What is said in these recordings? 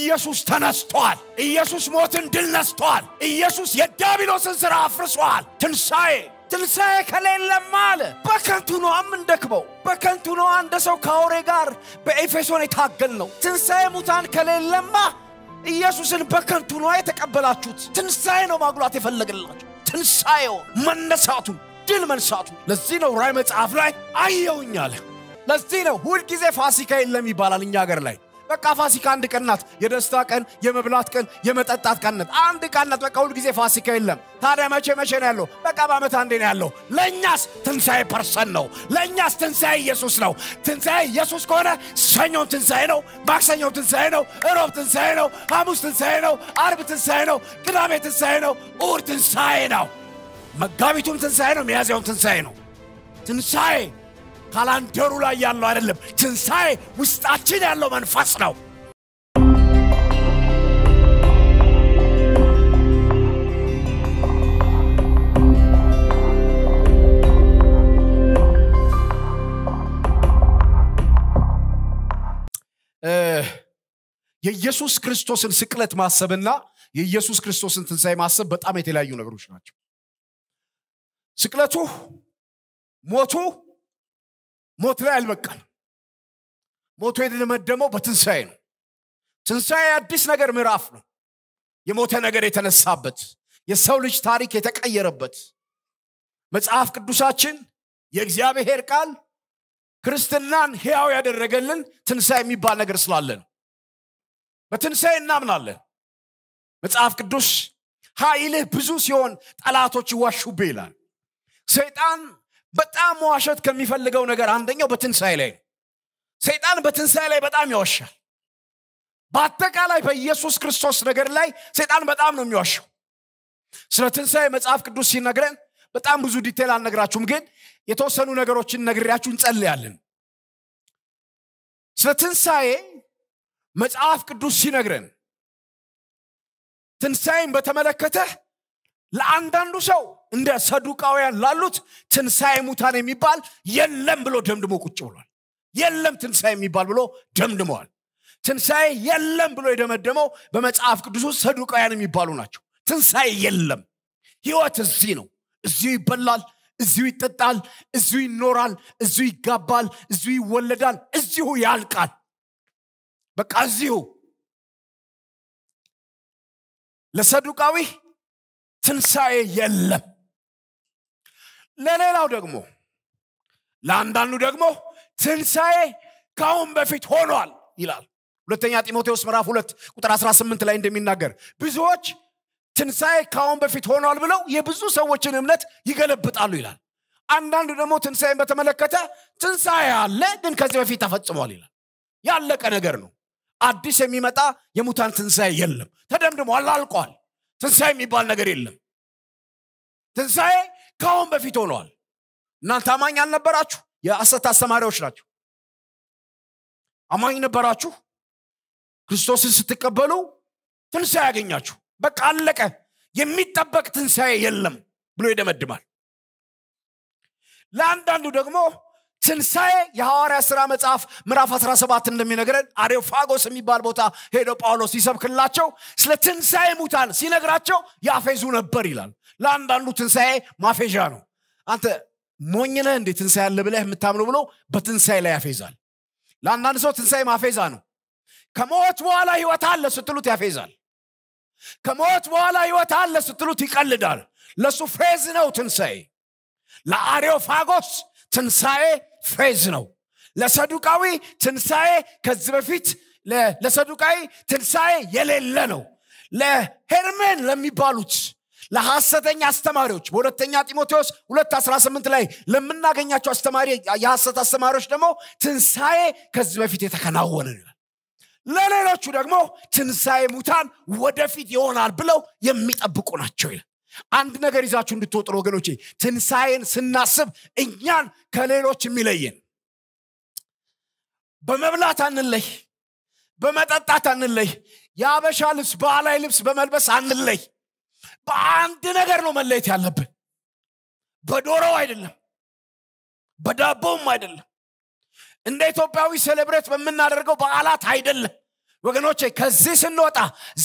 ኢየሱስ ተነስቷል። ኢየሱስ ሞትን ድል ነስቷል። ኢየሱስ የዲያብሎስን ሥራ አፍርሷል። ትንሣኤ ትንሣኤ ከሌለማ አለ በከንቱ ነው የምንደክመው። በከንቱ ነው አንድ ሰው ከአውሬ ጋር በኤፌሶን የታገል ነው። ትንሣኤ ሙታን ከሌለማ ኢየሱስን በከንቱ ነው የተቀበላችሁት። ትንሣኤ ነው ማጉላት የፈለገላችሁ። ትንሣኤው መነሳቱ ድል መንሳቱ። ለዚህ ነው ራእይ መጽሐፍ ላይ አየውኛል። ለዚህ ነው ሁልጊዜ ፋሲካ የለም ይባላል እኛ ሀገር ላይ በቃ ፋሲካ አንድ ቀን ናት። የደስታ ቀን፣ የመብላት ቀን፣ የመጠጣት ቀን ናት። አንድ ቀን ናት። በቃ ሁል ጊዜ ፋሲካ የለም። ታዲያ መቼ መቼ ነው ያለው? በቃ በዓመት አንዴ ነው ያለው። ለእኛስ ትንሣኤ ፐርሰን ነው። ለእኛስ ትንሣኤ ኢየሱስ ነው። ትንሣኤ ኢየሱስ ከሆነ ሰኞም ትንሣኤ ነው፣ ማክሰኞም ትንሣኤ ነው፣ እሮብ ትንሣኤ ነው፣ ሐሙስ ትንሣኤ ነው፣ አርብ ትንሣኤ ነው፣ ቅዳሜ ትንሣኤ ነው፣ እሑድ ትንሣኤ ነው። መጋቢቱም ትንሣኤ ነው፣ ሚያዝያውም ትንሣኤ ነው። ትንሣኤ ካላንደሩ ላይ ያለው አይደለም። ትንሣኤ ውስጣችን ያለው መንፈስ ነው። የኢየሱስ ክርስቶስን ስቅለት ማሰብና የኢየሱስ ክርስቶስን ትንሣኤ ማሰብ በጣም የተለያዩ ነገሮች ናቸው። ስቅለቱ፣ ሞቱ ሞት ላይ አልበቃል። ሞቶ የተደመደመው በትንሣኤ ነው። ትንሣኤ አዲስ ነገር ምዕራፍ ነው። የሞተ ነገር የተነሳበት የሰው ልጅ ታሪክ የተቀየረበት መጽሐፍ ቅዱሳችን የእግዚአብሔር ቃል ክርስትናን ሕያው ያደረገልን ትንሣኤ የሚባል ነገር ስላለ ነው። በትንሣኤ እናምናለን። መጽሐፍ ቅዱስ ኃይልህ ብዙ ሲሆን ጠላቶች ይዋሹብህ ይላል። ሰይጣን በጣም መዋሸት ከሚፈልገው ነገር አንደኛው በትንሣኤ ላይ ነው ሰይጣን በትንሣኤ ላይ በጣም ያዋሻል በአጠቃላይ በኢየሱስ ክርስቶስ ነገር ላይ ሰይጣን በጣም ነው የሚዋሸው ስለ ትንሣኤ መጽሐፍ ቅዱስ ሲነግረን በጣም ብዙ ዲቴል አልነግራችሁም ግን የተወሰኑ ነገሮችን ነግሬያችሁ እንጸልያለን ስለ ትንሣኤ መጽሐፍ ቅዱስ ሲነግረን ትንሣኤን በተመለከተ ለአንዳንዱ ሰው እንደ ሰዱቃውያን ላሉት ትንሣኤ ሙታን የሚባል የለም ብሎ ደምድሞ ቁጭ ብሏል። የለም ትንሣኤ የሚባል ብሎ ደምድመዋል። ትንሣኤ የለም ብሎ የደመደመው በመጽሐፍ ቅዱስ ውስጥ ሰዱቃውያን የሚባሉ ናቸው። ትንሣኤ የለም። ህይወት እዚህ ነው። እዚሁ ይበላል፣ እዚሁ ይጠጣል፣ እዚሁ ይኖራል፣ እዚሁ ይጋባል፣ እዚሁ ይወለዳል፣ እዚሁ ያልቃል። በቃ እዚሁ ለሰዱቃዊ ትንሣኤ የለም ለሌላው ደግሞ ለአንዳንዱ ደግሞ ትንሣኤ ካሁን በፊት ሆኗል ይላል ሁለተኛ ጢሞቴዎስ ምዕራፍ 2 ቁጥር 18 ላይ እንደሚናገር ብዙዎች ትንሣኤ ካሁን በፊት ሆኗል ብለው የብዙ ሰዎችን እምነት ይገለብጣሉ ይላል አንዳንዱ ደግሞ ትንሣኤን በተመለከተ ትንሣኤ አለ ግን ከዚህ በፊት ተፈጽሟል ይላል ያለቀ ነገር ነው አዲስ የሚመጣ የሙታን ትንሣኤ የለም ተደምድሞ አላልቋል ትንሣኤ የሚባል ነገር የለም ትንሣኤ ከአሁን በፊት ሆነዋል እናንተ አማኝ አልነበራችሁ የአሰት አስተማሪዎች ናቸው አማኝ ነበራችሁ ክርስቶስን ስትቀበሉ ትንሣኤ ያገኛችሁ በቃ አለቀ የሚጠበቅ ትንሣኤ የለም ብሎ ይደመድማል ለአንዳንዱ ደግሞ ትንሣኤ የሐዋርያ ሥራ መጽሐፍ ምዕራፍ 17 እንደሚነግረን አሬፋጎስ የሚባል ቦታ ሄዶ ጳውሎስ ሲሰብክላቸው ስለ ትንሣኤ ሙታን ሲነግራቸው ያፌዙ ነበር ይላል ለአንዳንዱ ትንሣኤ ማፌዣ ነው አንተ ሞኝነህ እንዴ ትንሣኤ አለ ብለህ የምታምነው ብሎ በትንሣኤ ላይ ያፌዛል ለአንዳንድ ሰው ትንሣኤ ማፌዛ ነው ከሞት በኋላ ህይወት አለ ስትሉት ያፌዛል ከሞት በኋላ ህይወት አለ ስትሉት ይቀልዳል ለእሱ ፌዝ ነው ትንሣኤ ለአሬዮፋጎስ ትንሣኤ ፌዝ ነው ለሰዱቃዊ ትንሣኤ ከዚህ በፊት ለሰዱቃዊ ትንሣኤ የሌለ ነው ለሄርሜን ለሚባሉት ለሐሰተኛ አስተማሪዎች በሁለተኛ ጢሞቴዎስ 218 ላይ ለምናገኛቸው አስተማሪ የሐሰት አስተማሪዎች ደግሞ ትንሣኤ ከዚህ በፊት የተከናወነ ለሌሎቹ ደግሞ ትንሣኤ ሙታን ወደፊት ይሆናል ብለው የሚጠብቁ ናቸው ይል አንድ ነገር ይዛችሁ እንድትወጥሩ ወገኖቼ ትንሣኤን ስናስብ እኛን ከሌሎች የሚለየን በመብላት አንለይ በመጠጣት አንለይ የአበሻ ልብስ ባህላዊ ልብስ በመልበስ አንለይ በአንድ ነገር ነው መለየት ያለብን በዶሮው አይደለም በዳቦውም አይደለም እንደ ኢትዮጵያዊ ሴሌብሬት በምናደርገው በዓላት አይደለም ወገኖቼ ከዚህ ስንወጣ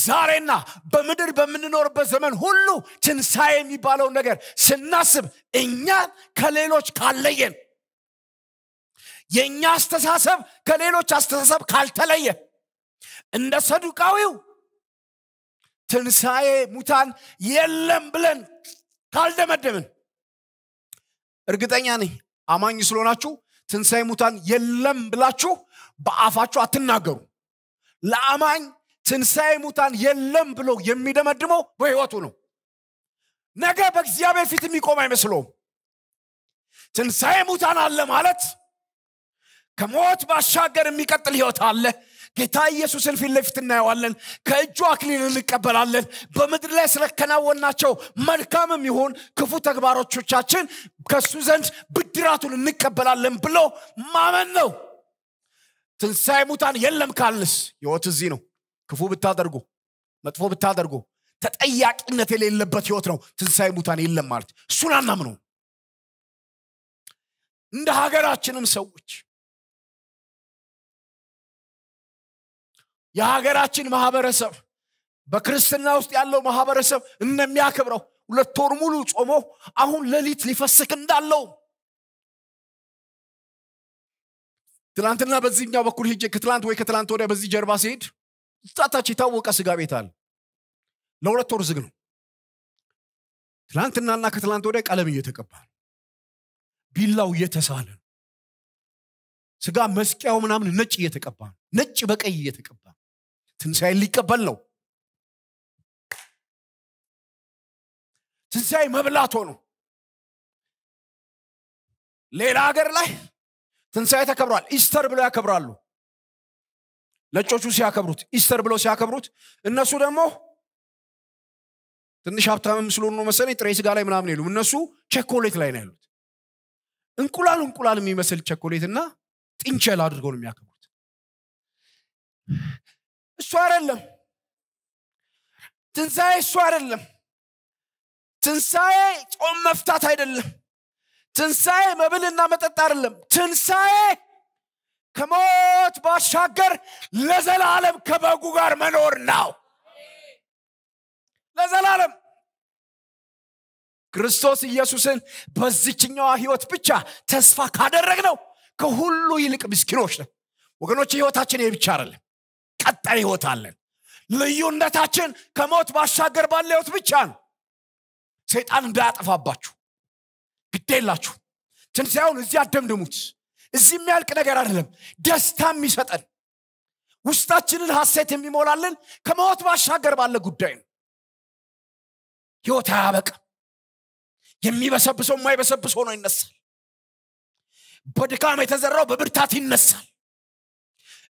ዛሬና በምድር በምንኖርበት ዘመን ሁሉ ትንሣኤ የሚባለውን ነገር ስናስብ እኛ ከሌሎች ካለየን የእኛ አስተሳሰብ ከሌሎች አስተሳሰብ ካልተለየ እንደ ሰዱቃዊው ትንሣኤ ሙታን የለም ብለን ካልደመደምን እርግጠኛ ነኝ አማኝ ስለሆናችሁ ትንሣኤ ሙታን የለም ብላችሁ በአፋችሁ አትናገሩ ለአማኝ ትንሣኤ ሙታን የለም ብሎ የሚደመድመው በሕይወቱ ነው። ነገ በእግዚአብሔር ፊት የሚቆም አይመስለውም። ትንሣኤ ሙታን አለ ማለት ከሞት ባሻገር የሚቀጥል ህይወት አለ። ጌታ ኢየሱስን ፊት ለፊት እናየዋለን። ከእጁ አክሊል እንቀበላለን። በምድር ላይ ስለከናወናቸው መልካምም የሚሆን ክፉ ተግባሮቻችን ከእሱ ዘንድ ብድራቱን እንቀበላለን ብሎ ማመን ነው። ትንሣኤ ሙታን የለም ካልንስ ህይወት እዚህ ነው ክፉ ብታደርጉ መጥፎ ብታደርጉ ተጠያቂነት የሌለበት ህይወት ነው ትንሣኤ ሙታን የለም ማለት እሱን አናምኑ እንደ ሀገራችንም ሰዎች የሀገራችን ማህበረሰብ በክርስትና ውስጥ ያለው ማህበረሰብ እንደሚያከብረው ሁለት ወር ሙሉ ጾሞ አሁን ሌሊት ሊፈስክ እንዳለው ትናንትና በዚህኛው በኩል ሄጄ ከትላንት ወይ ከትላንት ወዲያ በዚህ ጀርባ ሲሄድ ጣታች የታወቀ ስጋ ቤት አለ። ለሁለት ወር ዝግ ነው። ትላንትናና ከትላንት ወዲያ ቀለም እየተቀባ ነው። ቢላው እየተሳለ ነው። ስጋ መስቂያው ምናምን ነጭ እየተቀባ ነው። ነጭ በቀይ እየተቀባ ነው። ትንሣኤን ሊቀበል ነው። ትንሣኤ መብላት ሆኖ ሌላ ሀገር ላይ ትንሣኤ ተከብሯል ኢስተር ብለው ያከብራሉ ነጮቹ ሲያከብሩት ኢስተር ብለው ሲያከብሩት እነሱ ደግሞ ትንሽ ሀብታምም ስለሆኑ መሰለኝ ጥሬ ስጋ ላይ ምናምን የሉም እነሱ ቸኮሌት ላይ ነው ያሉት እንቁላል እንቁላል የሚመስል ቸኮሌት እና ጥንቸል አድርገው ነው የሚያከብሩት እሱ አይደለም ትንሣኤ እሱ አይደለም ትንሣኤ ጾም መፍታት አይደለም ትንሣኤ መብልና መጠጥ አይደለም ትንሣኤ ከሞት ባሻገር ለዘላለም ከበጉ ጋር መኖር ነው ለዘላለም ክርስቶስ ኢየሱስን በዚችኛዋ ህይወት ብቻ ተስፋ ካደረግ ነው ከሁሉ ይልቅ ምስኪኖች ነው ወገኖች ህይወታችን ይህ ብቻ አይደለም ቀጣይ ህይወት አለን ልዩነታችን ከሞት ባሻገር ባለ ህይወት ብቻ ነው ሰይጣን እንዳያጠፋባችሁ ግድ የላችሁ ትንሣኤውን እዚህ አደምድሙት እዚህ የሚያልቅ ነገር አይደለም ደስታ የሚሰጠን ውስጣችንን ሀሴት የሚሞላልን ከመወት ባሻገር ባለ ጉዳይ ነው ህይወት አያበቅም የሚበሰብሰው የማይበሰብስ ሆኖ ይነሳል በድካም የተዘራው በብርታት ይነሳል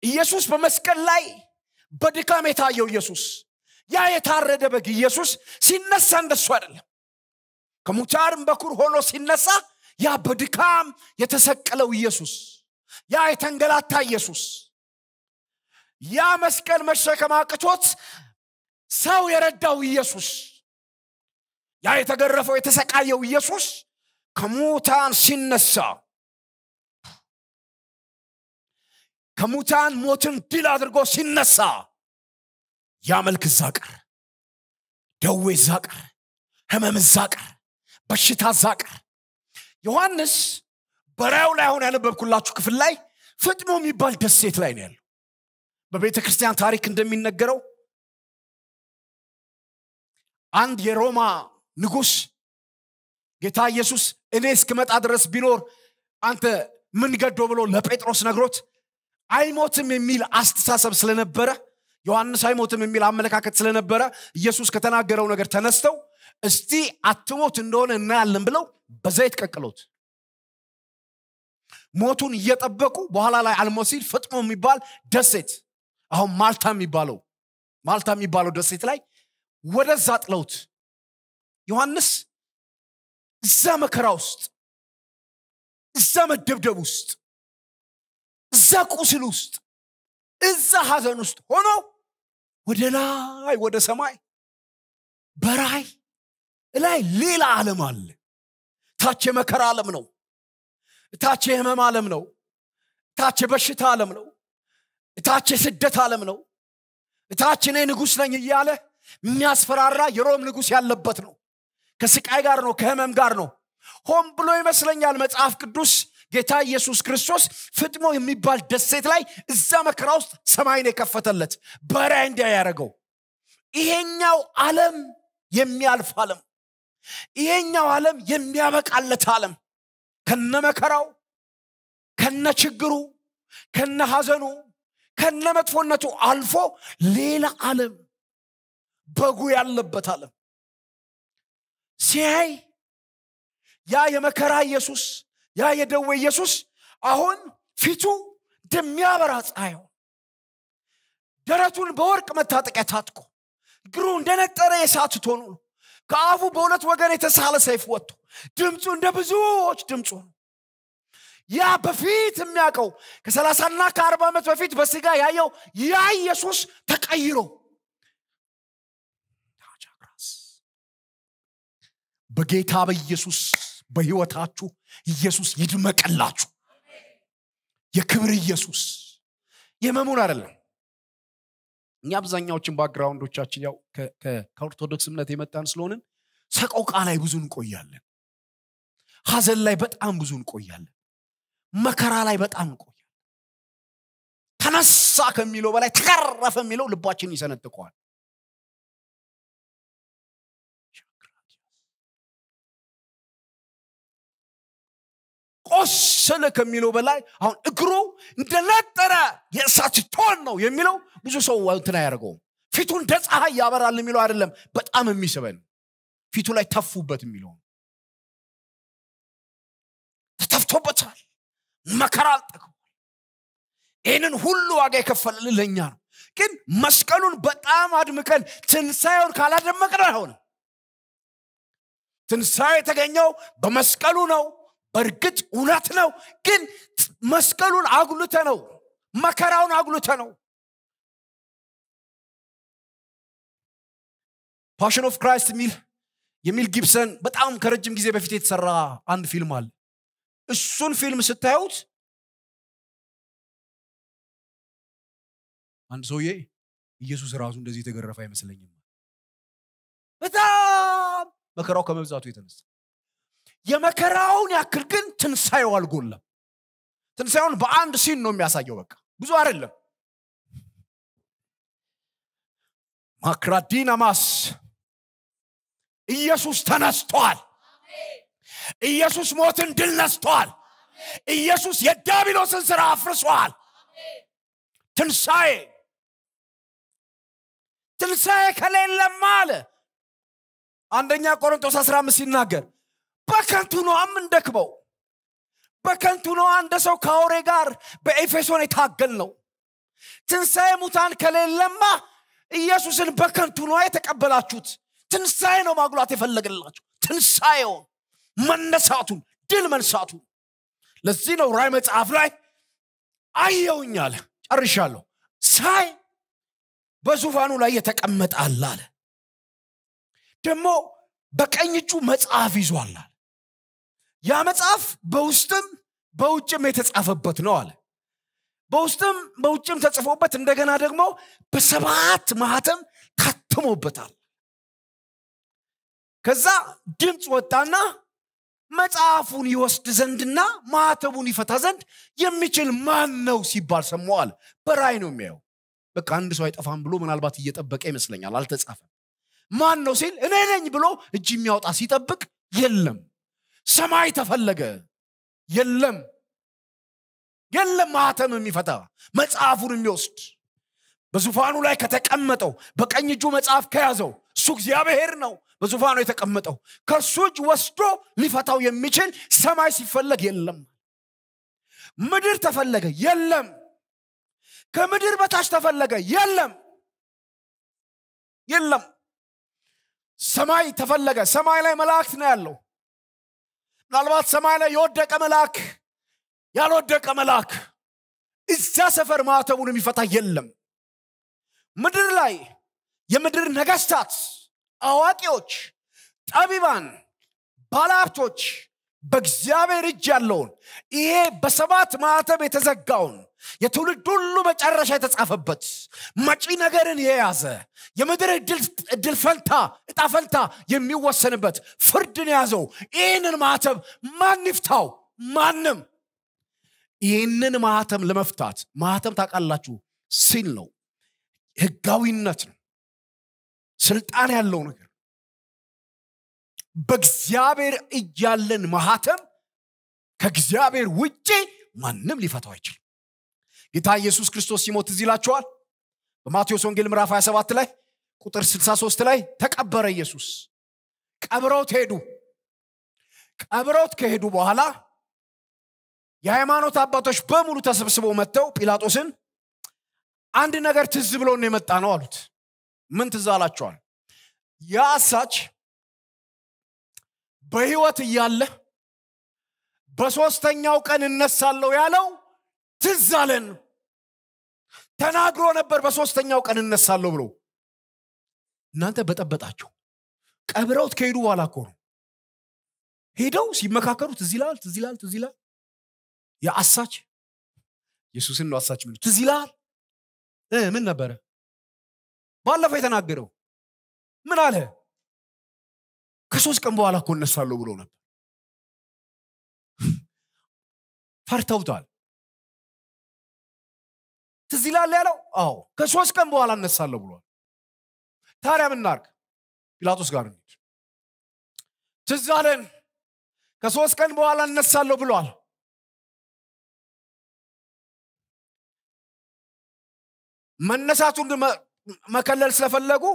ኢየሱስ በመስቀል ላይ በድካም የታየው ኢየሱስ ያ የታረደ በግ ኢየሱስ ሲነሳ እንደሱ አይደለም ከሙታን በኩር ሆኖ ሲነሳ ያ በድካም የተሰቀለው ኢየሱስ ያ የተንገላታ ኢየሱስ ያ መስቀል መሸከም አቅቶት ሰው የረዳው ኢየሱስ ያ የተገረፈው የተሰቃየው ኢየሱስ ከሙታን ሲነሳ ከሙታን ሞትን ድል አድርጎ ሲነሳ ያ መልክ እዛ ደዌ ዛቀር ህመም እዛ በሽታ ዛቀር ዮሐንስ በራዩ ላይ አሁን ያነበብኩላችሁ ክፍል ላይ ፍጥሞ የሚባል ደሴት ላይ ነው ያለው በቤተ ክርስቲያን ታሪክ እንደሚነገረው አንድ የሮማ ንጉስ ጌታ ኢየሱስ እኔ እስክመጣ ድረስ ቢኖር አንተ ምን ገዶ ብሎ ለጴጥሮስ ነግሮት አይሞትም የሚል አስተሳሰብ ስለነበረ ዮሐንስ አይሞትም የሚል አመለካከት ስለነበረ ኢየሱስ ከተናገረው ነገር ተነስተው እስቲ አትሞት እንደሆነ እናያለን ብለው በዘይት ቀቅሎት ሞቱን እየጠበቁ በኋላ ላይ አልሞሲል ሲል ፍጥሞ የሚባል ደሴት አሁን ማልታ የሚባለው ማልታ የሚባለው ደሴት ላይ ወደዛ ጥለውት ዮሐንስ እዛ መከራ ውስጥ እዛ መደብደብ ውስጥ እዛ ቁስል ውስጥ እዛ ሀዘን ውስጥ ሆኖ ወደ ላይ ወደ ሰማይ በራይ እላይ ሌላ ዓለም አለ ታች የመከራ ዓለም ነው ታች የህመም ዓለም ነው ታች የበሽታ ዓለም ነው ታች የስደት ዓለም ነው እታች እኔ ንጉሥ ነኝ እያለ የሚያስፈራራ የሮም ንጉሥ ያለበት ነው ከስቃይ ጋር ነው ከህመም ጋር ነው ሆም ብሎ ይመስለኛል መጽሐፍ ቅዱስ ጌታ ኢየሱስ ክርስቶስ ፍጥሞ የሚባል ደሴት ላይ እዛ መከራ ውስጥ ሰማይን የከፈተለት በራይ እንዲያ ያደረገው ይሄኛው ዓለም የሚያልፍ ዓለም ይሄኛው ዓለም የሚያበቃለት ዓለም ከነ መከራው ከነ ችግሩ ከነ ሐዘኑ ከነ መጥፎነቱ አልፎ ሌላ ዓለም በጉ ያለበት ዓለም ሲያይ ያ የመከራ ኢየሱስ ያ የደዌ ኢየሱስ አሁን ፊቱ ደሚያበራ ፀሐይ ደረቱን በወርቅ መታጠቂያ ታጥቆ እግሩ እንደነጠረ የሳት ቶኑ ነው ከአፉ በሁለት ወገን የተሳለ ሰይፍ ወጥቶ ድምፁ እንደ ብዙዎች ድምፁ ያ በፊት የሚያውቀው ከሰላሳና ከአርባ ዓመት በፊት በስጋ ያየው ያ ኢየሱስ ተቀይሮ በጌታ በኢየሱስ በህይወታችሁ ኢየሱስ ይድመቅላችሁ የክብር ኢየሱስ የመሙን አይደለም እኛ አብዛኛዎችን ባክግራውንዶቻችን ያው ከኦርቶዶክስ እምነት የመጣን ስለሆንን ሰቆቃ ላይ ብዙ እንቆያለን ሀዘን ላይ በጣም ብዙ እንቆያለን መከራ ላይ በጣም እንቆያለን ተነሳ ከሚለው በላይ ተቀረፈ የሚለው ልባችን ይሰነጥቀዋል ቆሰለ ከሚለው በላይ አሁን እግሩ እንደነጠረ የእሳት ቶን ነው የሚለው ብዙ ሰው እንትን አያደርገውም። ፊቱ እንደ ፀሐይ ያበራል የሚለው አይደለም፣ በጣም የሚስበን ፊቱ ላይ ተፉበት የሚለው ተተፍቶበታል። መከራ አልጠቀው። ይህንን ሁሉ ዋጋ የከፈለልን ለእኛ ነው። ግን መስቀሉን በጣም አድምቀን ትንሣኤውን ካላደመቅን አይሆንም። ትንሣኤ የተገኘው በመስቀሉ ነው። በእርግጥ እውነት ነው ግን መስቀሉን አጉልተ ነው መከራውን አጉልተ ነው ፓሽን ኦፍ ክራይስት የሚል የሚል ጊብሰን በጣም ከረጅም ጊዜ በፊት የተሰራ አንድ ፊልም አለ እሱን ፊልም ስታዩት አንድ ሰውዬ ኢየሱስ ራሱ እንደዚህ የተገረፈ አይመስለኝም በጣም መከራው ከመብዛቱ የተነሳ የመከራውን ያክል ግን ትንሣኤው አልጎለም ትንሣኤውን በአንድ ሲን ነው የሚያሳየው በቃ ብዙ አይደለም ማክራዲናማስ ኢየሱስ ተነስቷል ኢየሱስ ሞትን ድል ነስቷል ኢየሱስ የዳቢሎስን ስራ አፍርሷል ትንሣኤ ትንሣኤ ከሌለማ አለ አንደኛ ቆሮንቶስ 15 ሲናገር በከንቱ ነው የምንደክመው በከንቱ ነው እንደ ሰው ከአውሬ ጋር በኤፌሶን የታገል ነው ትንሣኤ ሙታን ከሌለማ ኢየሱስን በከንቱ ነው የተቀበላችሁት ትንሣኤ ነው ማጉላት የፈለገላችሁ ትንሣኤውን መነሳቱን ድል መንሳቱን ለዚህ ነው ራይ መጽሐፍ ላይ አየውኝ አለ ጨርሻለሁ ሳይ በዙፋኑ ላይ የተቀመጠ አለ ደግሞ በቀኝ እጁ መጽሐፍ ይዟላል ያ መጽሐፍ በውስጥም በውጭም የተጻፈበት ነው አለ በውስጥም በውጭም ተጽፎበት እንደገና ደግሞ በሰባት ማህተም ታትሞበታል ከዛ ድምፅ ወጣና መጽሐፉን ይወስድ ዘንድና ማህተቡን ይፈታ ዘንድ የሚችል ማን ነው ሲባል ሰማዋል በራይ ነው የሚያየው በቃ አንድ ሰው አይጠፋም ብሎ ምናልባት እየጠበቀ ይመስለኛል አልተጻፈም ማን ነው ሲል እኔ ነኝ ብሎ እጅ የሚያወጣ ሲጠብቅ የለም ሰማይ ተፈለገ የለም የለም ማህተም የሚፈታ መጽሐፉን የሚወስድ በዙፋኑ ላይ ከተቀመጠው በቀኝ እጁ መጽሐፍ ከያዘው እሱ እግዚአብሔር ነው በዙፋኑ የተቀመጠው ከእሱ እጅ ወስዶ ሊፈታው የሚችል ሰማይ ሲፈለግ የለም ምድር ተፈለገ የለም ከምድር በታች ተፈለገ የለም የለም ሰማይ ተፈለገ ሰማይ ላይ መላእክት ነው ያለው ምናልባት ሰማይ ላይ የወደቀ መልአክ ያልወደቀ መልአክ እዛ ሰፈር ማተቡን የሚፈታ የለም ምድር ላይ የምድር ነገስታት አዋቂዎች ጠቢባን ባለሀብቶች በእግዚአብሔር እጅ ያለውን ይሄ በሰባት ማዕተብ የተዘጋውን የትውልድ ሁሉ መጨረሻ የተጻፈበት መጪ ነገርን የያዘ የምድር እድል ፈልታ እጣ ፈልታ የሚወሰንበት ፍርድን የያዘው ይህንን ማተብ ማን ይፍታው ማንም ይህንን ማህተም ለመፍታት ማህተም ታውቃላችሁ ሲል ነው ህጋዊነት ነው ስልጣን ያለው ነገር በእግዚአብሔር እጅ ያለን ማህተም ከእግዚአብሔር ውጪ ማንም ሊፈታው አይችልም ጌታ ኢየሱስ ክርስቶስ ሲሞት እዚህ ይላችኋል በማቴዎስ ወንጌል ምዕራፍ 27 ላይ ቁጥር 63 ላይ ተቀበረ ኢየሱስ ቀብረውት ሄዱ ቀብረውት ከሄዱ በኋላ የሃይማኖት አባቶች በሙሉ ተሰብስበው መጥተው ጲላጦስን አንድ ነገር ትዝ ብሎ ነው የመጣ ነው አሉት ምን ትዝ አላቸዋል በህይወት እያለ በሶስተኛው ቀን እነሳለው ያለው ትዝ አለን ተናግሮ ነበር በሶስተኛው ቀን እነሳለሁ ብሎ እናንተ በጠበጣቸው ቀብረውት ከሄዱ በኋላ እኮ ነው ሄደው ሲመካከሩ ትዝ ይላል ትዝ የአሳች ኢየሱስን ነው አሳች ሚሉ ትዝ ምን ነበረ ባለፈው የተናገረው ምን አለ ከሶስት ቀን በኋላ እኮ እነሳለሁ ብሎ ነበር ፈርተውታል ትዝ ይላል ያለው አዎ ከሶስት ቀን በኋላ እነሳለሁ ብሏል ታዲያ ምናርግ ጲላጦስ ጋር እንሂድ ትዝ አለን ከሶስት ቀን በኋላ እነሳለሁ ብሏል መነሳቱን መከለል ስለፈለጉ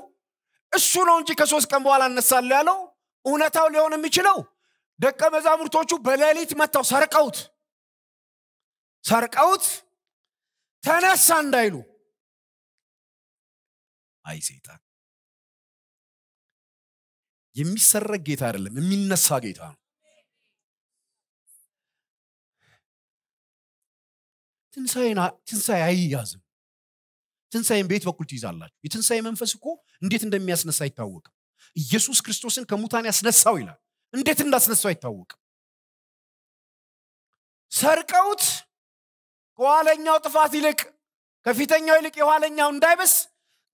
እሱ ነው እንጂ ከሶስት ቀን በኋላ እነሳለሁ ያለው እውነታው ሊሆን የሚችለው ደቀ መዛሙርቶቹ በሌሊት መጥተው ሰርቀውት ሰርቀውት ተነሳ እንዳይሉ አይ ሰይጣን የሚሰረግ ጌታ አይደለም የሚነሳ ጌታ ነው ትንሣኤ አይያዝም ትንሣኤን ቤት በኩል ትይዛላችሁ የትንሣኤ መንፈስ እኮ እንዴት እንደሚያስነሳ አይታወቅም ኢየሱስ ክርስቶስን ከሙታን ያስነሳው ይላል እንዴት እንዳስነሳው አይታወቅም ሰርቀውት ከኋለኛው ጥፋት ይልቅ ከፊተኛው ይልቅ የኋለኛው እንዳይበስ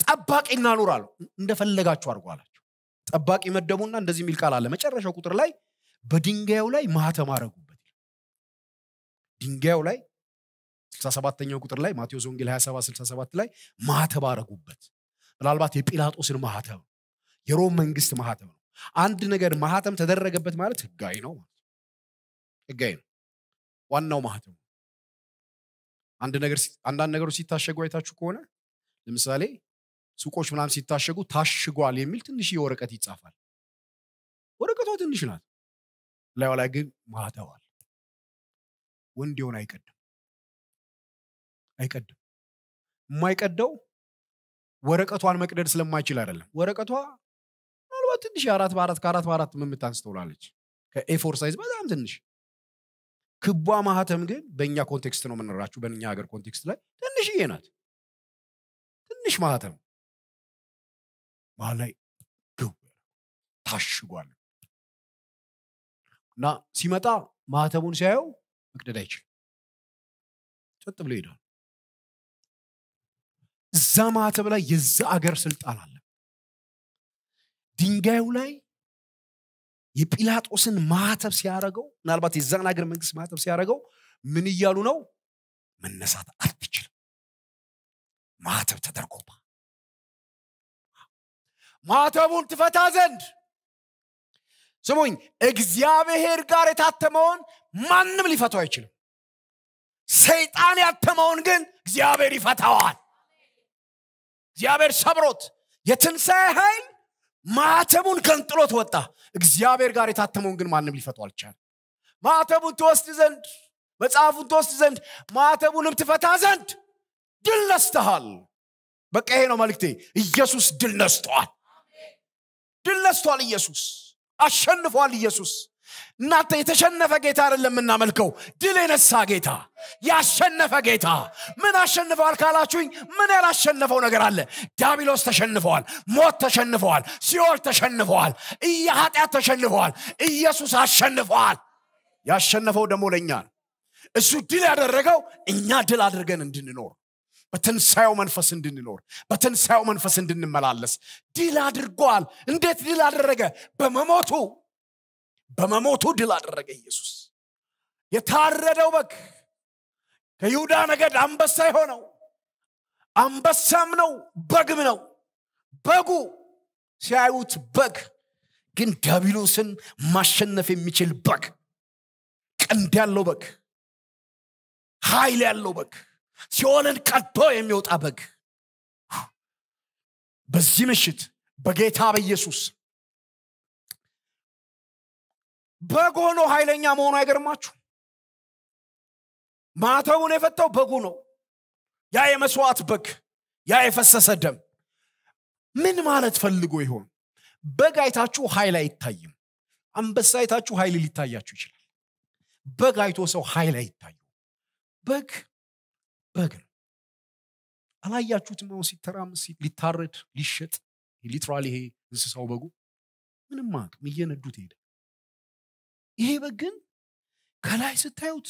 ጠባቂ እናኑር አለው እንደፈለጋችሁ አርጎ አላቸው ጠባቂ መደቡና እንደዚህ የሚል ቃል አለ መጨረሻው ቁጥር ላይ በድንጋዩ ላይ ማህተም አረጉበት ድንጋዩ ላይ 67ኛው ቁጥር ላይ ማቴዎስ ወንጌል 27 67 ላይ ማህተብ አረጉበት ምናልባት የጲላጦስን ማህተብ የሮም መንግስት ማህተብ ነው አንድ ነገር ማህተም ተደረገበት ማለት ህጋዊ ነው ህጋዊ ነው ዋናው ማህተም አንዳንድ ነገሮች ሲታሸጉ አይታችሁ ከሆነ ለምሳሌ ሱቆች ምናምን ሲታሸጉ ታሽጓል የሚል ትንሽ ወረቀት ይጻፋል ወረቀቷ ትንሽ ናት ላዩ ላይ ግን ማተዋል ወንድ የሆን አይቀድም አይቀድም የማይቀደው ወረቀቷን መቅደድ ስለማይችል አይደለም ወረቀቷ ምናልባት ትንሽ አራት በአራት ከአራት በአራት ምምት ከኤፎር ሳይዝ በጣም ትንሽ ክቧ ማህተም ግን በእኛ ኮንቴክስት ነው የምንራችሁ በእኛ ሀገር ኮንቴክስት ላይ ትንሽዬ ናት ትንሽ ማህተም ባላይ ታሽጓል እና ሲመጣ ማህተሙን ሲያየው መቅደድ አይችል ጥጥ ብሎ ይሄዳል እዛ ማህተብ ላይ የዛ አገር ስልጣን አለ ድንጋዩ ላይ የጲላጦስን ማህተብ ሲያደረገው ምናልባት የዛን ሀገር መንግስት ማህተብ ሲያደረገው ምን እያሉ ነው መነሳት አትችልም ማህተብ ተደርጎባ ማህተቡን ትፈታ ዘንድ ስሙኝ እግዚአብሔር ጋር የታተመውን ማንም ሊፈታው አይችልም ሰይጣን ያተመውን ግን እግዚአብሔር ይፈታዋል እግዚአብሔር ሰብሮት የትንሣኤ ኃይል ማተቡን ከንጥሎት ወጣ እግዚአብሔር ጋር የታተመውን ግን ማንም ሊፈቱ አልቻለ ማተቡን ትወስድ ዘንድ መጽሐፉን ትወስድ ዘንድ ማተቡንም ትፈታ ዘንድ ድል ነስተሃል በቃ ይሄ ነው መልክቴ ኢየሱስ ድል ነስተዋል ድል ነስተዋል ኢየሱስ አሸንፏል ኢየሱስ እናንተ የተሸነፈ ጌታ አይደለም የምናመልከው ድል የነሳ ጌታ ያሸነፈ ጌታ ምን አሸንፈዋል ካላችሁኝ ምን ያላሸነፈው ነገር አለ ዳቢሎስ ተሸንፈዋል ሞት ተሸንፈዋል ሲኦል ተሸንፈዋል ኃጢአት ተሸንፈዋል ኢየሱስ አሸንፈዋል ያሸነፈው ደግሞ ለእኛ ነው እሱ ድል ያደረገው እኛ ድል አድርገን እንድንኖር በትንሣኤው መንፈስ እንድንኖር በትንሣኤው መንፈስ እንድንመላለስ ድል አድርጓል እንዴት ድል አደረገ በመሞቱ በመሞቱ ድል አደረገ ኢየሱስ የታረደው በግ ከይሁዳ ነገድ አንበሳ የሆነው አንበሳም ነው በግም ነው በጉ ሲያዩት በግ ግን ዳቢሎስን ማሸነፍ የሚችል በግ ቀንድ ያለው በግ ኃይል ያለው በግ ሲሆንን ቀዶ የሚወጣ በግ በዚህ ምሽት በጌታ በኢየሱስ በግ ሆኖ ኃይለኛ መሆኑ አይገርማችሁ ማተውን የፈታው በጉ ነው ያ የመስዋዕት በግ ያ የፈሰሰ ደም ምን ማለት ፈልጎ ይሆን በግ አይታችሁ ኃይል አይታይም አንበሳ አይታችሁ ኃይል ሊታያችሁ ይችላል በግ አይቶ ሰው ኃይል አይታዩ በግ በግ ነው አላያችሁት ነው ሲተራም ሊታረድ ሊሸጥ ሊትራል ይሄ እንስሳው በጉ ምንም አቅም እየነዱት ሄደ ይሄ በግ ግን ከላይ ስታዩት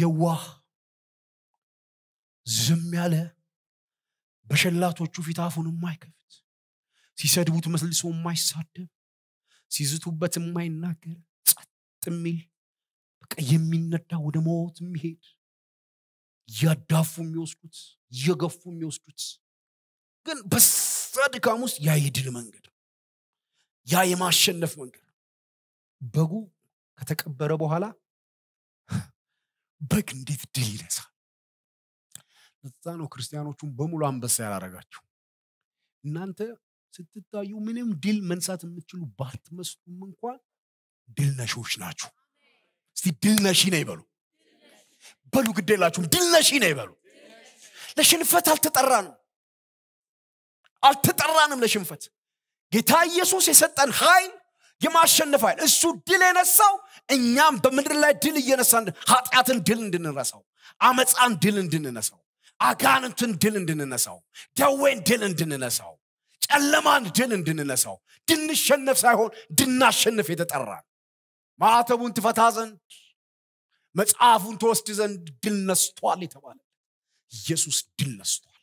የዋህ ዝም ያለ በሸላቶቹ ፊት አፉን የማይከፍት ሲሰድቡት መልሶ የማይሳደብ ሲዝቱበት የማይናገር ጸጥ የሚል በቃ የሚነዳ ወደ ሞት የሚሄድ እያዳፉ የሚወስዱት እየገፉ የሚወስዱት ግን በሳ ድካም ውስጥ ያ የድል መንገድ ያ የማሸነፍ መንገድ በጉ ከተቀበረ በኋላ በግ እንዴት ድል ይነሳል። ለዛ ነው ክርስቲያኖቹን በሙሉ አንበሳ ያላረጋቸው። እናንተ ስትታዩ ምንም ድል መንሳት የምትችሉ ባትመስሉም እንኳን ድል ነሾች ናችሁ። እስቲ ድል ነሺ ነው ይበሉ። በሉ ግድ ድል ነሺ ነው ይበሉ። ለሽንፈት አልተጠራንም፣ አልተጠራንም ለሽንፈት ጌታ ኢየሱስ የሰጠን ኃይል የማሸነፍ ኃይል እሱ ድል የነሳው እኛም በምድር ላይ ድል እየነሳ ኃጢአትን ድል እንድንረሳው አመፃን ድል እንድንነሳው አጋንንትን ድል እንድንነሳው ደዌን ድል እንድንነሳው ጨለማን ድል እንድንነሳው ድንሸነፍ ሳይሆን ድናሸንፍ የተጠራ ማዕተቡን ትፈታ ዘንድ መጽሐፉን ትወስድ ዘንድ ድል ነስቷል የተባለ ኢየሱስ ድል ነስቷል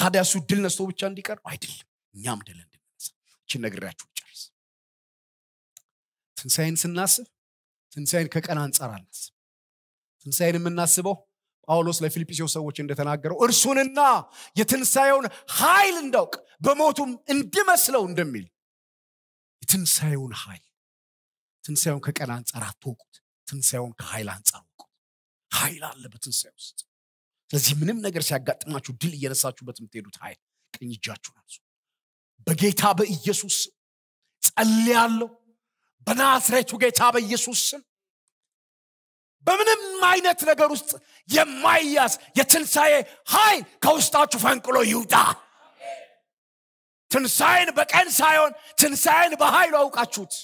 ታዲያ እሱ ድል ነስቶ ብቻ እንዲቀር አይደለም እኛም ድል እንድንነሳ እችን ነግሬያችሁ ትንሣኤን ስናስብ ትንሣኤን ከቀን አንጻር አናስብ። ትንሣኤን የምናስበው ጳውሎስ ለፊልጵስዩስ ሰዎች እንደተናገረው እርሱንና የትንሣኤውን ኃይል እንዳውቅ በሞቱም እንድመስለው እንደሚል የትንሣኤውን ኃይል ትንሣኤውን ከቀን አንጻር አትወቁት። ትንሣኤውን ከኃይል አንጻር ወቁት። ኃይል አለ በትንሣኤ ውስጥ። ስለዚህ ምንም ነገር ሲያጋጥማችሁ ድል እየነሳችሁበት የምትሄዱት ኃይል ቀኝ እጃችሁ በጌታ በኢየሱስ ጸልያለሁ። በናዝሬቱ ጌታ በኢየሱስ ስም በምንም አይነት ነገር ውስጥ የማይያዝ የትንሣኤ ኃይል ከውስጣችሁ ፈንቅሎ ይውጣ ትንሣኤን በቀን ሳይሆን ትንሣኤን በኃይሉ አውቃችሁት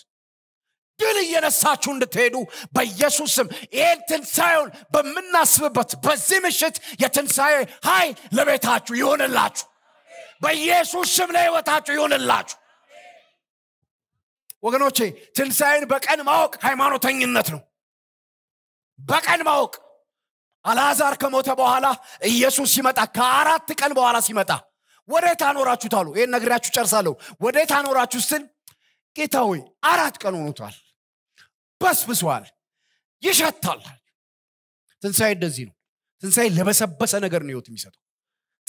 ድል እየነሳችሁ እንድትሄዱ በኢየሱስም ስም ይህን ትንሣኤውን በምናስብበት በዚህ ምሽት የትንሣኤ ኃይል ለቤታችሁ ይሆንላችሁ በኢየሱስ ስም ለሕይወታችሁ ይሆንላችሁ ወገኖቼ ትንሣኤን በቀን ማወቅ ሃይማኖተኝነት ነው በቀን ማወቅ አልዓዛር ከሞተ በኋላ ኢየሱስ ሲመጣ ከአራት ቀን በኋላ ሲመጣ ወዴት አኖራችሁ ታሉ ይህን ነግሪያችሁ ጨርሳለሁ ወዴት አኖራችሁ ስል ጌታ ሆይ አራት ቀን ሆኖቷል በስብሷል ይሸታል ትንሣኤ እንደዚህ ነው ትንሣኤ ለበሰበሰ ነገር ነው ህይወት የሚሰጠው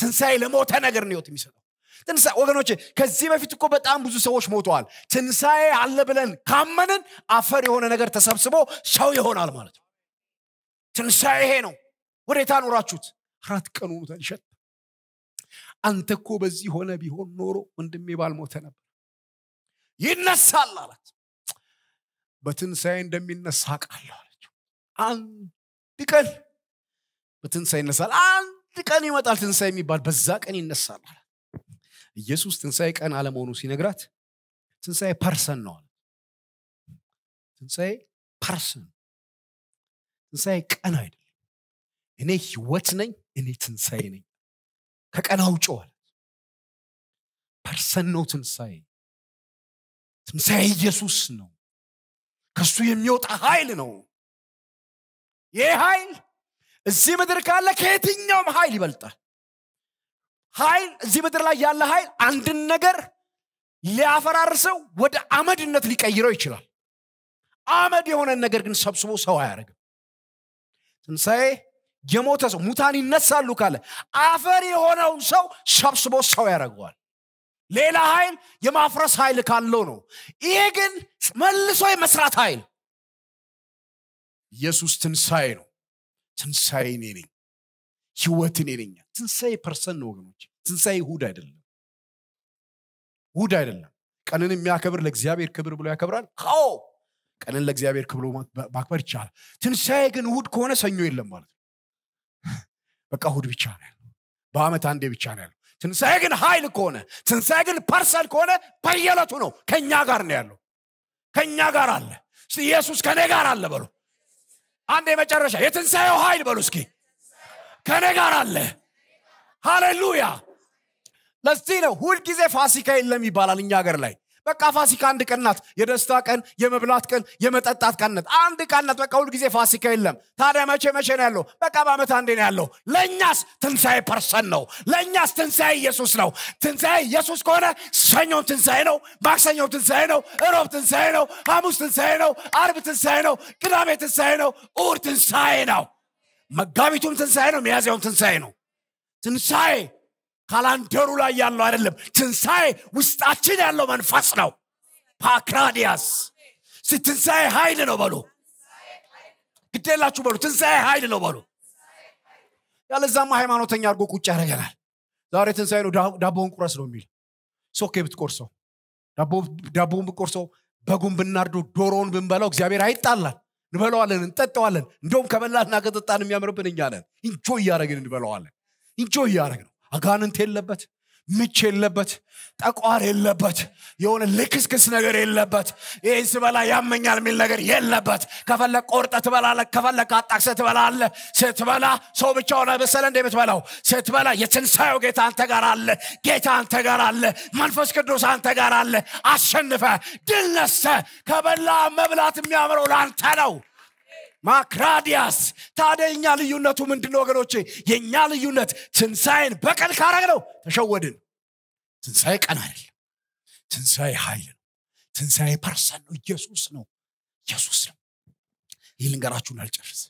ትንሣኤ ለሞተ ነገር ነው ህይወት የሚሰጠው ትንሣኤ ወገኖች ከዚህ በፊት እኮ በጣም ብዙ ሰዎች ሞተዋል ትንሣኤ አለ ብለን ካመንን አፈር የሆነ ነገር ተሰብስቦ ሰው ይሆናል ማለት ነው ትንሣኤ ይሄ ነው ወዴታ ኖራችሁት አራት ቀን ሆኑተን ይሸጥ አንተ እኮ በዚህ ሆነ ቢሆን ኖሮ ወንድሜ ባልሞተ ነበር ይነሳል አላት በትንሣኤ እንደሚነሳ ቃለሁ አለችው አንድ ቀን በትንሣኤ ይነሳል አንድ ቀን ይመጣል ትንሣኤ የሚባል በዛ ቀን ይነሳል አላት ኢየሱስ ትንሣኤ ቀን አለመሆኑ ሲነግራት ትንሣኤ ፐርሰን ነው አለ ትንሣኤ ፐርሰን ትንሣኤ ቀን አይደለም እኔ ህይወት ነኝ እኔ ትንሣኤ ነኝ ከቀን አውጭዋል ፐርሰን ነው ትንሣኤ ትንሣኤ ኢየሱስ ነው ከሱ የሚወጣ ኃይል ነው ይህ ኃይል እዚህ ምድር ካለ ከየትኛውም ኃይል ይበልጣል ኃይል እዚህ ምድር ላይ ያለ ኃይል አንድን ነገር ሊያፈራርሰው ወደ አመድነት ሊቀይረው ይችላል አመድ የሆነን ነገር ግን ሰብስቦ ሰው አያደርግም ትንሣኤ የሞተ ሰው ሙታን ይነሳሉ ካለ አፈር የሆነውን ሰው ሰብስቦ ሰው ያደርገዋል ሌላ ኃይል የማፍረስ ኃይል ካለው ነው ይሄ ግን መልሶ የመስራት ኃይል ኢየሱስ ትንሣኤ ነው ትንሣኤ ኔ ነኝ ህይወትን እኔ ትንሣኤ ፐርሰን ነው ወገኖች ትንሣኤ ሁድ አይደለም ሁድ አይደለም ቀንን የሚያከብር ለእግዚአብሔር ክብር ብሎ ያከብራል ው ቀንን ለእግዚአብሔር ክብሎ ማክበር ይቻላል ትንሣኤ ግን እሁድ ከሆነ ሰኞ የለም ማለት ነው በቃ እሁድ ብቻ ነው ያለው በአመት አንዴ ብቻ ነው ያለው ትንሣኤ ግን ኃይል ከሆነ ትንሣኤ ግን ፐርሰን ከሆነ በየለቱ ነው ከእኛ ጋር ነው ያለው ከእኛ ጋር አለ ኢየሱስ ከእኔ ጋር አለ በሉ አንድ የመጨረሻ የትንሣኤው ኃይል በሉ እስኪ ከኔ ጋር አለ ሃሌሉያ ለዚህ ነው ሁልጊዜ ፋሲካ የለም ይባላል እኛ ሀገር ላይ በቃ ፋሲካ አንድ ቀናት የደስታ ቀን የመብላት ቀን የመጠጣት ቀን አንድ ቀናት በቃ ሁልጊዜ ፋሲካ የለም ታዲያ መቼ መቼ ነው ያለው በቃ በአመት አንዴ ነው ያለው ለእኛስ ትንሣኤ ፐርሰን ነው ለእኛስ ትንሣኤ ኢየሱስ ነው ትንሣኤ ኢየሱስ ከሆነ ሰኞም ትንሣኤ ነው ማክሰኞም ትንሣኤ ነው እሮብ ትንሣኤ ነው ሐሙስ ትንሣኤ ነው አርብ ትንሣኤ ነው ቅዳሜ ትንሣኤ ነው ኡር ትንሣኤ ነው መጋቢቱም ትንሣኤ ነው ሚያዝያውም ትንሣኤ ነው ትንሣኤ ካላንደሩ ላይ ያለው አይደለም ትንሣኤ ውስጣችን ያለው መንፈስ ነው ፓክራዲያስ ትንሣኤ ኃይል ነው በሉ ግዴላችሁ በሉ ትንሣኤ ኃይል ነው በሉ ያለዛማ ሃይማኖተኛ አድርጎ ቁጭ ያደረገናል ዛሬ ትንሣኤ ነው ዳቦውን ቁረስ ነው የሚል ሶኬ ብትቆርሰው ዳቦውን ብቆርሰው በጉን ብናርዶ ዶሮውን ብንበላው እግዚአብሔር አይጣላል እንበለዋለን፣ እንጠጠዋለን። እንደውም ከበላና ከጠጣን የሚያምርብን እኛ ነን። እንጆ እያደረግን እንበለዋለን። እንጆ እያደረግ ነው። አጋንንት የለበት ምች የለበት ጠቋር የለበት የሆነ ልክስክስ ነገር የለበት ይህን ስበላ ያመኛል የሚል ነገር የለበት ከፈለ ቆርጠ ትበላለ ከፈለ አጣቅሰ ትበላለ ስትበላ ሰው ብቻ ሆነ መሰለ እንደ የምትበላው ስትበላ የትንሣኤው ጌታ አንተ ጋር አለ ጌታ አንተ ጋር አለ መንፈስ ቅዱስ አንተ ጋር አለ አሸንፈ ድል ነስተ ከበላ መብላት የሚያምረው ለአንተ ነው ማክራዲያስ ታዲያ የኛ ልዩነቱ ምንድን ነው ወገኖቼ የእኛ ልዩነት ትንሣኤን በቀን ካረግ ነው ተሸወድን ትንሣኤ ቀን አይደለም ትንሣኤ ኃይል ነው ትንሣኤ ፐርሰን ነው ኢየሱስ ነው ኢየሱስ ነው ይህ ልንገራችሁን አልጨርስ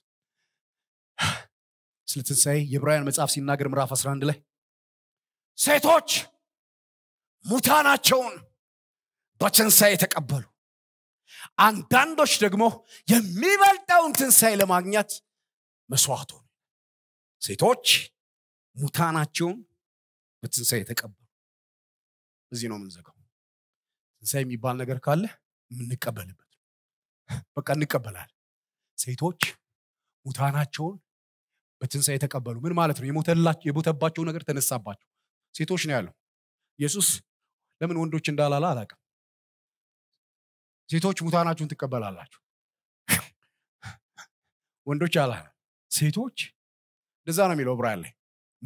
ስለ ትንሣኤ የብራውያን መጽሐፍ ሲናገር ምራፍ 11 ላይ ሴቶች ሙታናቸውን በትንሣኤ ተቀበሉ አንዳንዶች ደግሞ የሚበልጠውን ትንሣኤ ለማግኘት መስዋዕት ሆኑ። ሴቶች ሙታናቸውን በትንሣኤ የተቀበሉ እዚህ ነው የምንዘገው ትንሣኤ የሚባል ነገር ካለ የምንቀበልበት በቃ እንቀበላል። ሴቶች ሙታናቸውን በትንሣኤ የተቀበሉ ምን ማለት ነው? የሞተባቸው ነገር ተነሳባቸው። ሴቶች ነው ያለው። ኢየሱስ ለምን ወንዶች እንዳላላ አላውቅም። ሴቶች ሙታናችሁን ትቀበላላችሁ ወንዶች አላ ሴቶች እንደዛ ነው የሚለው ብራ ላይ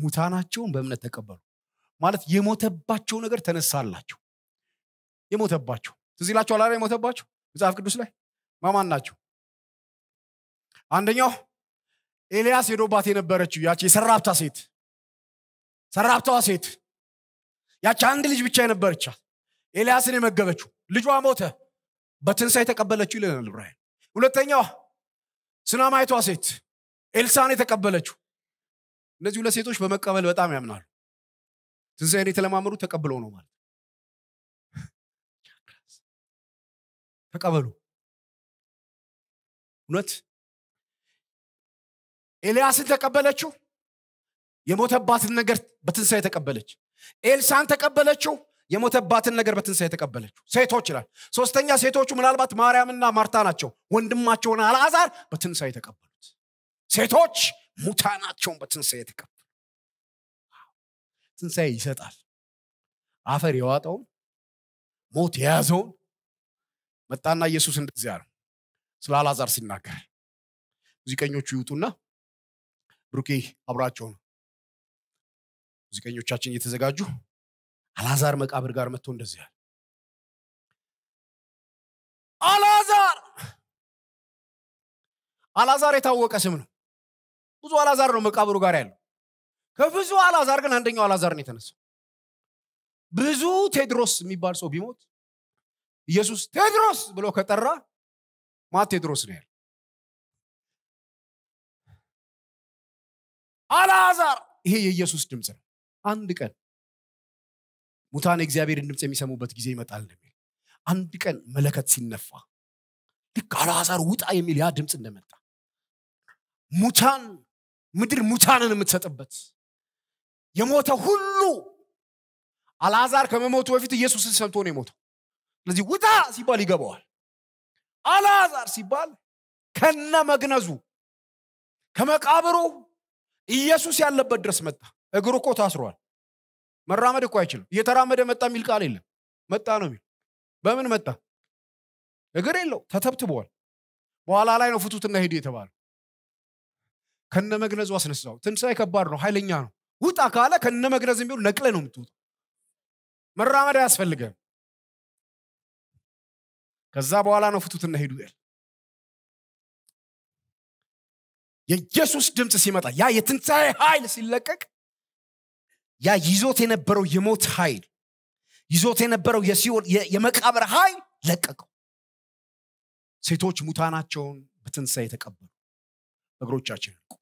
ሙታናቸውን በእምነት ተቀበሉ ማለት የሞተባቸው ነገር ተነሳላቸው የሞተባቸው ትዚላቸው አላ የሞተባቸው መጽሐፍ ቅዱስ ላይ ማማን ናቸው አንደኛው ኤልያስ ሄዶባት የነበረችው ያች የሰራብታ ሴት ሰራብታዋ ሴት ያች አንድ ልጅ ብቻ የነበረቻት ኤልያስን የመገበችው ልጇ ሞተ በትንሳ የተቀበለችው ይለናል ብራይል ሁለተኛዋ ስናማይቷ ሴት ኤልሳን የተቀበለችው እነዚህ ሁለት ሴቶች በመቀበል በጣም ያምናሉ ትንሣኤን የተለማመዱ ተቀብለው ነው ማለት ተቀበሉ እውነት ኤልያስን ተቀበለችው የሞተባትን ነገር በትንሣኤ ተቀበለች ኤልሳን ተቀበለችው የሞተባትን ነገር በትንሣኤ የተቀበለችው ሴቶች ይላል ሶስተኛ ሴቶቹ ምናልባት ማርያምና ማርታ ናቸው ወንድማቸውን አልዓዛር በትንሣኤ የተቀበሉት ሴቶች ሙታናቸውን በትንሣኤ የተቀበሉ ትንሣኤ ይሰጣል አፈር የዋጠውን ሞት የያዘውን መጣና ኢየሱስ እንደዚያ ነው ስለ አልዓዛር ሲናገር ሙዚቀኞቹ ይውጡና ብሩኬ አብራቸው ነው ሙዚቀኞቻችን እየተዘጋጁ አላዛር መቃብር ጋር መጥቶ እንደዚህ ያለ አላዛር አላዛር የታወቀ ስም ነው ብዙ አላዛር ነው መቃብሩ ጋር ያለው ከብዙ አላዛር ግን አንደኛው አላዛር ነው የተነሳው ብዙ ቴድሮስ የሚባል ሰው ቢሞት ኢየሱስ ቴድሮስ ብሎ ከጠራ ማ ቴድሮስ ነው ያለ አላዛር ይሄ የኢየሱስ ድምፅ ነው አንድ ቀን ሙታን እግዚአብሔርን ድምፅ የሚሰሙበት ጊዜ ይመጣል እንደሚል አንድ ቀን መለከት ሲነፋ ልክ አልዛር ውጣ የሚል ያ ድምፅ እንደመጣ ሙታን ምድር ሙታንን የምትሰጥበት የሞተ ሁሉ አልዛር ከመሞቱ በፊት ኢየሱስን ሰምቶ ነው የሞተው ስለዚህ ውጣ ሲባል ይገባዋል አልዛር ሲባል ከነ መግነዙ ከመቃብሩ ኢየሱስ ያለበት ድረስ መጣ እግሩ እኮ ታስሯል መራመድ እኮ አይችልም እየተራመደ መጣ የሚል ቃል የለም መጣ ነው የሚል በምን መጣ እግር የለው ተተብትበዋል በኋላ ላይ ነው ፍቱትና ሄዱ የተባለው ከነ መግነዙ አስነሳው ትንሣኤ ከባድ ነው ኃይለኛ ነው ውጣ ካለ ከነ መግነዝ ቢሆን ነቅለ ነው የምትወጣው መራመድ አያስፈልገም ከዛ በኋላ ነው ፍቱትና ሄዱ ያል የኢየሱስ ድምፅ ሲመጣ ያ የትንሣኤ ኃይል ሲለቀቅ ያ ይዞት የነበረው የሞት ኃይል ይዞት የነበረው የሲኦል የመቃብር ኃይል ለቀቀው። ሴቶች ሙታናቸውን በትንሳ የተቀበሉ እግሮቻችን ያልቁ